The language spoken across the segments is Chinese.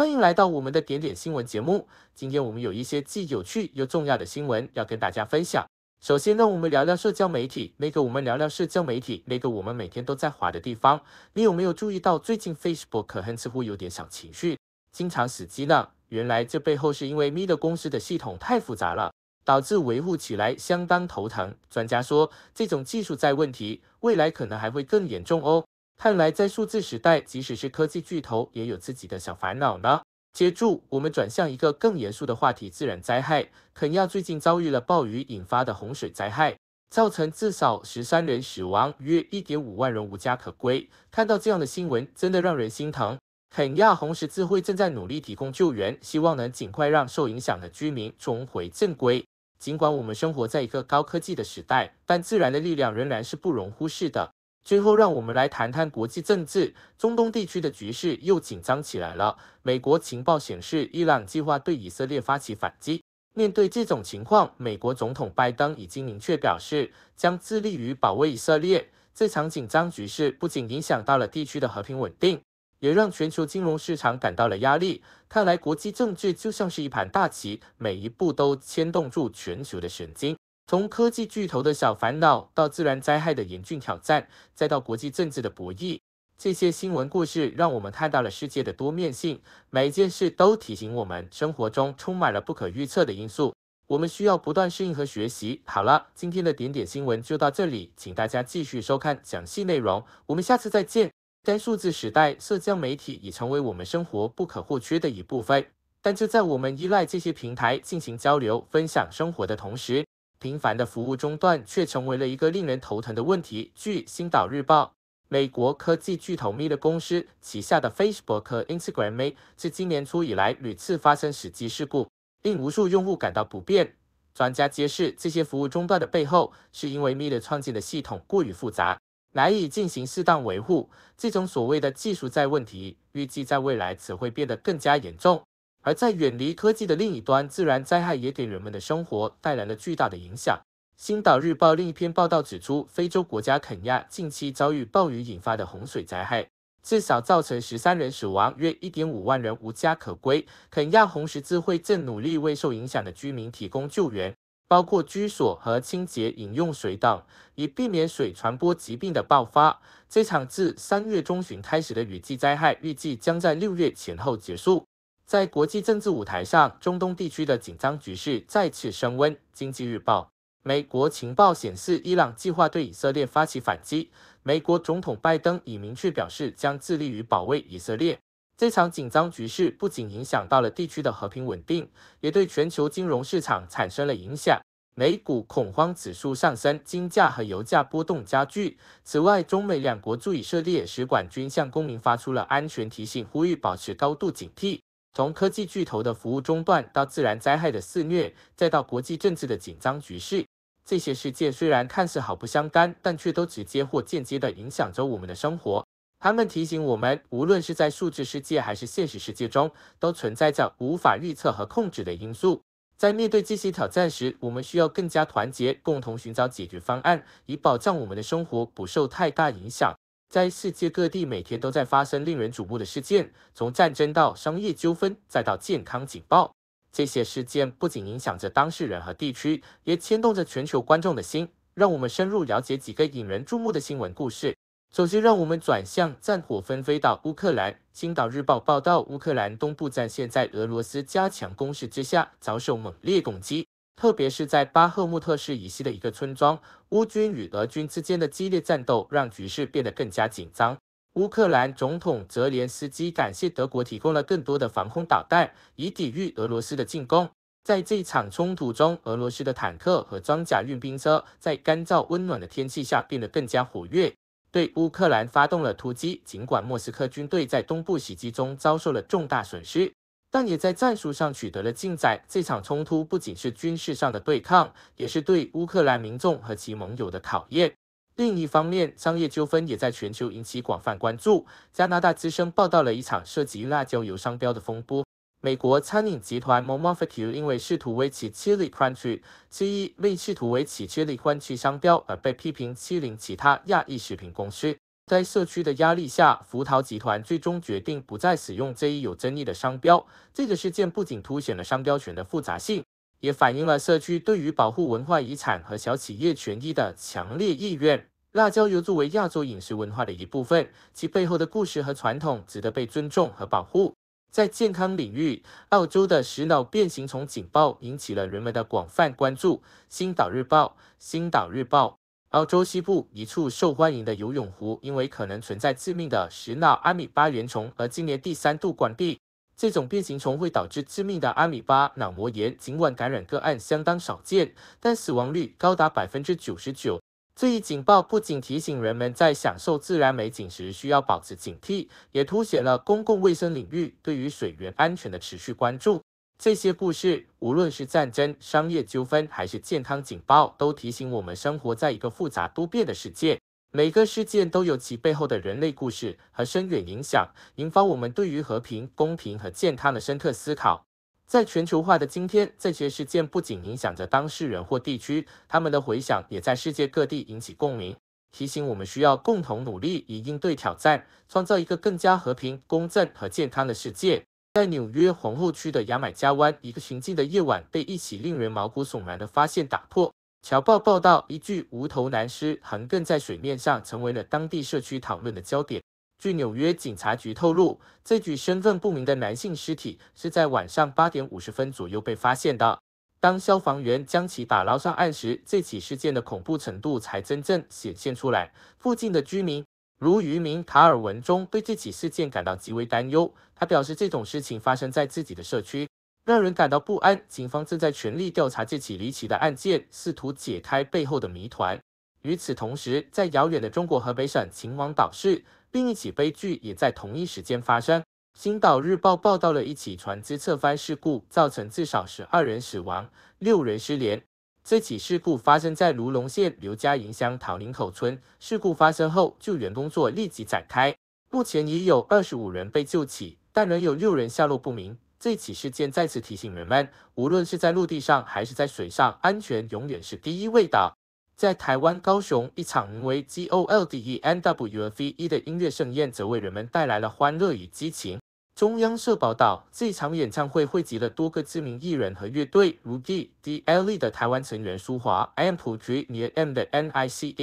欢迎来到我们的点点新闻节目。今天我们有一些既有趣又重要的新闻要跟大家分享。首先，让我们聊聊社交媒体。那个，我们聊聊社交媒体，那个我们每天都在滑的地方。你有没有注意到，最近 Facebook 很似乎有点小情绪，经常死机呢？原来这背后是因为 Meta 公司的系统太复杂了，导致维护起来相当头疼。专家说，这种技术在问题，未来可能还会更严重哦。看来，在数字时代，即使是科技巨头也有自己的小烦恼呢。接住，我们转向一个更严肃的话题：自然灾害。肯亚最近遭遇了暴雨引发的洪水灾害，造成至少十三人死亡，约一点五万人无家可归。看到这样的新闻，真的让人心疼。肯亚红十字会正在努力提供救援，希望能尽快让受影响的居民重回正轨。尽管我们生活在一个高科技的时代，但自然的力量仍然是不容忽视的。最后，让我们来谈谈国际政治。中东地区的局势又紧张起来了。美国情报显示，伊朗计划对以色列发起反击。面对这种情况，美国总统拜登已经明确表示，将致力于保卫以色列。这场紧张局势不仅影响到了地区的和平稳定，也让全球金融市场感到了压力。看来，国际政治就像是一盘大棋，每一步都牵动住全球的神经。从科技巨头的小烦恼，到自然灾害的严峻挑战，再到国际政治的博弈，这些新闻故事让我们看到了世界的多面性。每一件事都提醒我们，生活中充满了不可预测的因素。我们需要不断适应和学习。好了，今天的点点新闻就到这里，请大家继续收看详细内容。我们下次再见。在数字时代，社交媒体已成为我们生活不可或缺的一部分。但就在我们依赖这些平台进行交流、分享生活的同时，频繁的服务中断却成为了一个令人头疼的问题。据《星岛日报》，美国科技巨头 Meta 公司旗下的 Facebook 和 Instagram 自今年初以来屡次发生死机事故，令无数用户感到不便。专家揭示，这些服务中断的背后是因为 Meta 创建的系统过于复杂，难以进行适当维护。这种所谓的技术债问题，预计在未来只会变得更加严重。而在远离科技的另一端，自然灾害也给人们的生活带来了巨大的影响。《星岛日报》另一篇报道指出，非洲国家肯亚近期遭遇暴雨引发的洪水灾害，至少造成十三人死亡，约一点五万人无家可归。肯亚红十字会正努力为受影响的居民提供救援，包括居所和清洁饮用水等，以避免水传播疾病的爆发。这场自三月中旬开始的雨季灾害预计将在六月前后结束。在国际政治舞台上，中东地区的紧张局势再次升温。经济日报，美国情报显示，伊朗计划对以色列发起反击。美国总统拜登已明确表示，将致力于保卫以色列。这场紧张局势不仅影响到了地区的和平稳定，也对全球金融市场产生了影响。美股恐慌指数上升，金价和油价波动加剧。此外，中美两国驻以色列使馆均向公民发出了安全提醒，呼吁保持高度警惕。从科技巨头的服务中断，到自然灾害的肆虐，再到国际政治的紧张局势，这些事件虽然看似毫不相干，但却都直接或间接地影响着我们的生活。他们提醒我们，无论是在数字世界还是现实世界中，都存在着无法预测和控制的因素。在面对这些挑战时，我们需要更加团结，共同寻找解决方案，以保障我们的生活不受太大影响。在世界各地，每天都在发生令人瞩目的事件，从战争到商业纠纷，再到健康警报。这些事件不仅影响着当事人和地区，也牵动着全球观众的心。让我们深入了解几个引人注目的新闻故事。首先，让我们转向战火纷飞的乌克兰。《星岛日报》报道，乌克兰东部战线在俄罗斯加强攻势之下，遭受猛烈攻击。特别是在巴赫穆特市以西的一个村庄，乌军与俄军之间的激烈战斗让局势变得更加紧张。乌克兰总统泽连斯基感谢德国提供了更多的防空导弹，以抵御俄罗斯的进攻。在这场冲突中，俄罗斯的坦克和装甲运兵车在干燥温暖的天气下变得更加活跃，对乌克兰发动了突击。尽管莫斯科军队在东部袭击中遭受了重大损失。但也在战术上取得了进展。这场冲突不仅是军事上的对抗，也是对乌克兰民众和其盟友的考验。另一方面，商业纠纷也在全球引起广泛关注。加拿大之声报道了一场涉及辣椒油商标的风波。美国餐饮集团 Momofuku 因为试图为其 Chili Crunchy（ 之一）为试图为其 Chili Crunchy 商标而被批评欺凌其他亚裔食品公司。在社区的压力下，福桃集团最终决定不再使用这一有争议的商标。这个事件不仅凸显了商标权的复杂性，也反映了社区对于保护文化遗产和小企业权益的强烈意愿。辣椒油作为亚洲饮食文化的一部分，其背后的故事和传统值得被尊重和保护。在健康领域，澳洲的食脑变形虫警报引起了人们的广泛关注。星岛日报，星岛日报。澳洲西部一处受欢迎的游泳湖因为可能存在致命的食脑阿米巴原虫，而今年第三度关闭。这种变形虫会导致致命的阿米巴脑膜炎，尽管感染个案相当少见，但死亡率高达百分之九十九。这一警报不仅提醒人们在享受自然美景时需要保持警惕，也凸显了公共卫生领域对于水源安全的持续关注。这些故事，无论是战争、商业纠纷，还是健康警报，都提醒我们生活在一个复杂多变的世界。每个事件都有其背后的人类故事和深远影响，引发我们对于和平、公平和健康的深刻思考。在全球化的今天，这些事件不仅影响着当事人或地区，他们的回响也在世界各地引起共鸣，提醒我们需要共同努力以应对挑战，创造一个更加和平、公正和健康的世界。在纽约皇后区的牙买加湾，一个行进的夜晚被一起令人毛骨悚然的发现打破。侨报报道，一具无头男尸横亘在水面上，成为了当地社区讨论的焦点。据纽约警察局透露，这具身份不明的男性尸体是在晚上八点五十分左右被发现的。当消防员将其打捞上岸时，这起事件的恐怖程度才真正显现出来。附近的居民。如渔民塔尔文中对这起事件感到极为担忧，他表示这种事情发生在自己的社区，让人感到不安。警方正在全力调查这起离奇的案件，试图解开背后的谜团。与此同时，在遥远的中国河北省秦皇岛市，另一起悲剧也在同一时间发生。《星岛日报》报道了一起船只侧翻事故，造成至少十二人死亡，六人失联。这起事故发生在卢龙县刘家营乡桃林口村。事故发生后，救援工作立即展开。目前已有二十五人被救起，但仍有六人下落不明。这起事件再次提醒人们，无论是在陆地上还是在水上，安全永远是第一位的。在台湾高雄，一场名为 Golden w F e 的音乐盛宴则为人们带来了欢乐与激情。中央社报道，这场演唱会汇集了多个知名艺人和乐队，如 D D l e 的台湾成员舒华、a m p l n i a n M 的 Nicholas O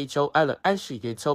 H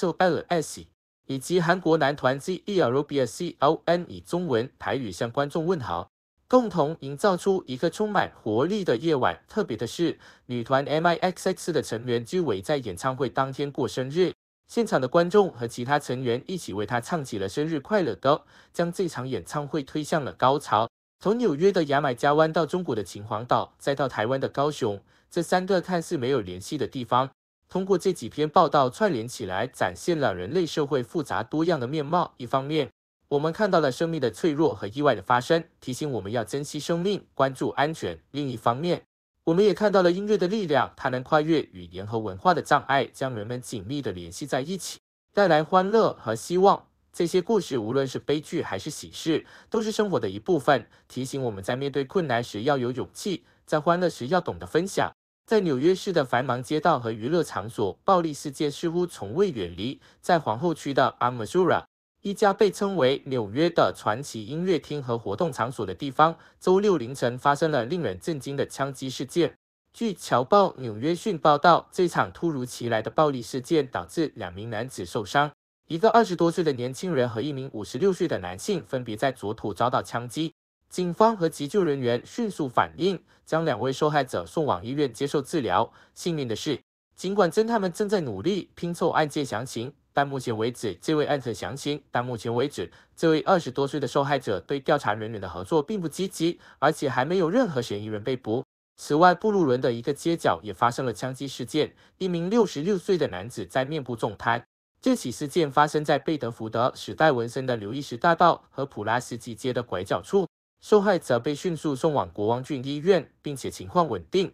O L S，以及韩国男团 z e r o b a s C o n 以中文、台语向观众问好，共同营造出一个充满活力的夜晚。特别的是，女团 MIXX 的成员均围在演唱会当天过生日。现场的观众和其他成员一起为他唱起了生日快乐歌，将这场演唱会推向了高潮。从纽约的牙买加湾到中国的秦皇岛，再到台湾的高雄，这三个看似没有联系的地方，通过这几篇报道串联起来，展现了人类社会复杂多样的面貌。一方面，我们看到了生命的脆弱和意外的发生，提醒我们要珍惜生命，关注安全；另一方面，我们也看到了音乐的力量，它能跨越语言和文化的障碍，将人们紧密的联系在一起，带来欢乐和希望。这些故事，无论是悲剧还是喜事，都是生活的一部分，提醒我们在面对困难时要有勇气，在欢乐时要懂得分享。在纽约市的繁忙街道和娱乐场所，暴力事件似乎从未远离。在皇后区的 a r m a u r a 一家被称为纽约的传奇音乐厅和活动场所的地方，周六凌晨发生了令人震惊的枪击事件。据《侨报》《纽约讯》报道，这场突如其来的暴力事件导致两名男子受伤，一个二十多岁的年轻人和一名五十六岁的男性分别在左腿遭到枪击。警方和急救人员迅速反应，将两位受害者送往医院接受治疗。幸运的是，尽管侦探们正在努力拼凑案件详情。但目前为止，这位案子详情。但目前为止，这位二十多岁的受害者对调查人员的合作并不积极，而且还没有任何嫌疑人被捕。此外，布鲁伦的一个街角也发生了枪击事件，一名六十六岁的男子在面部中弹。这起事件发生在贝德福德史戴文森的刘易斯大道和普拉斯基街的拐角处，受害者被迅速送往国王郡医院，并且情况稳定。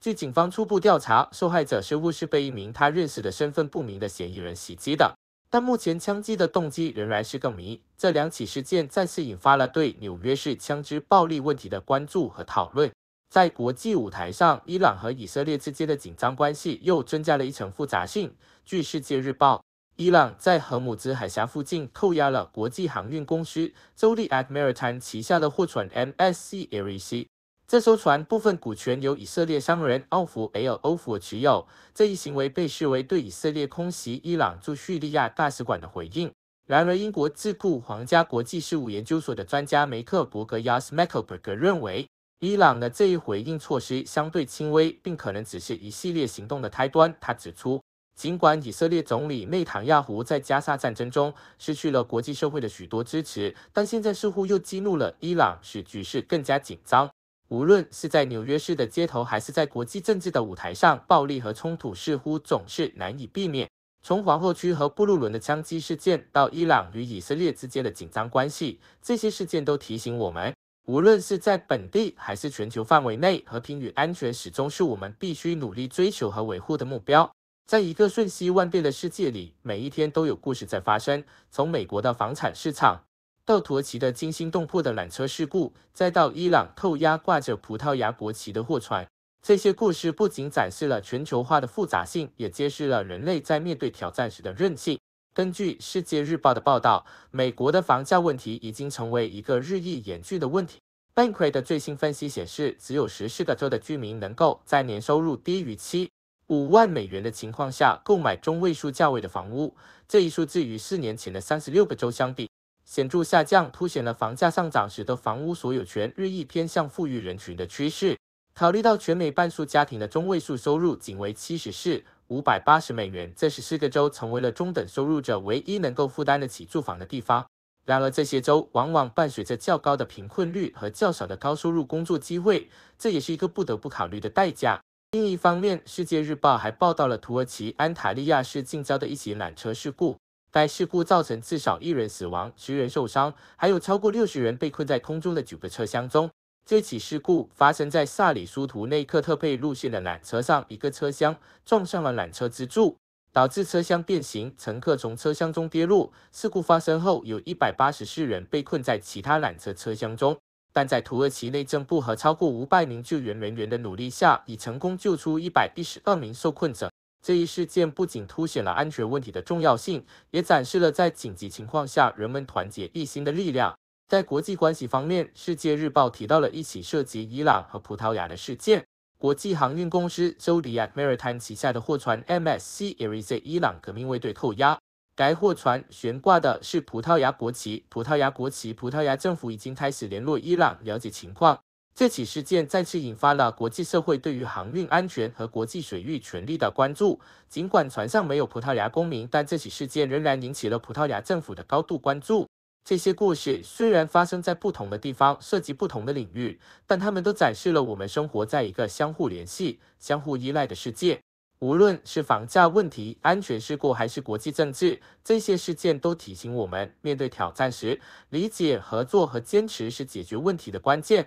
据警方初步调查，受害者是误是被一名他认识的、身份不明的嫌疑人袭击的，但目前枪击的动机仍然是个谜。这两起事件再次引发了对纽约市枪支暴力问题的关注和讨论。在国际舞台上，伊朗和以色列之间的紧张关系又增加了一层复杂性。据《世界日报》，伊朗在荷姆兹海峡附近扣押了国际航运公司州立 Admiral 旗下的货船 MSC Erie。这艘船部分股权由以色列商人奥弗 ·L· 欧弗持有，这一行为被视为对以色列空袭伊朗驻叙利亚大使馆的回应。然而，英国智库皇家国际事务研究所的专家梅克伯格 ·Yasmeck 伯格认为，伊朗的这一回应措施相对轻微，并可能只是一系列行动的开端。他指出，尽管以色列总理内塔尼亚胡在加沙战争中失去了国际社会的许多支持，但现在似乎又激怒了伊朗，使局势更加紧张。无论是在纽约市的街头，还是在国际政治的舞台上，暴力和冲突似乎总是难以避免。从皇后区和布鲁伦的枪击事件，到伊朗与以色列之间的紧张关系，这些事件都提醒我们，无论是在本地还是全球范围内，和平与安全始终是我们必须努力追求和维护的目标。在一个瞬息万变的世界里，每一天都有故事在发生。从美国的房产市场。到土耳其的惊心动魄的缆车事故，再到伊朗扣押挂着葡萄牙国旗的货船，这些故事不仅展示了全球化的复杂性，也揭示了人类在面对挑战时的韧性。根据《世界日报》的报道，美国的房价问题已经成为一个日益严峻的问题。Bankrate 的最新分析显示，只有十四个州的居民能够在年收入低于七五万美元的情况下购买中位数价位的房屋，这一数字与四年前的三十六个州相比。显著下降，凸显了房价上涨使得房屋所有权日益偏向富裕人群的趋势。考虑到全美半数家庭的中位数收入仅为七十四五百八十美元，这十四个州成为了中等收入者唯一能够负担得起住房的地方。然而，这些州往往伴随着较高的贫困率和较少的高收入工作机会，这也是一个不得不考虑的代价。另一方面，《世界日报》还报道了土耳其安塔利亚市近郊的一起缆车事故。该事故造成至少一人死亡，十人受伤，还有超过六十人被困在空中的九个车厢中。这起事故发生在萨里苏图内克特佩路线的缆车上，一个车厢撞上了缆车支柱，导致车厢变形，乘客从车厢中跌落。事故发生后，有一百八十四人被困在其他缆车车厢中，但在土耳其内政部和超过五百名救援人员的努力下，已成功救出一百一十二名受困者。这一事件不仅凸显了安全问题的重要性，也展示了在紧急情况下人们团结一心的力量。在国际关系方面，《世界日报》提到了一起涉及伊朗和葡萄牙的事件：国际航运公司 Zodiac Maritime 旗下的货船 MSC e r i e s 伊朗革命卫队扣押。该货船悬挂的是葡萄牙国旗，葡萄牙国旗，葡萄牙政府已经开始联络伊朗了解情况。这起事件再次引发了国际社会对于航运安全和国际水域权利的关注。尽管船上没有葡萄牙公民，但这起事件仍然引起了葡萄牙政府的高度关注。这些故事虽然发生在不同的地方，涉及不同的领域，但他们都展示了我们生活在一个相互联系、相互依赖的世界。无论是房价问题、安全事故，还是国际政治，这些事件都提醒我们，面对挑战时，理解、合作和坚持是解决问题的关键。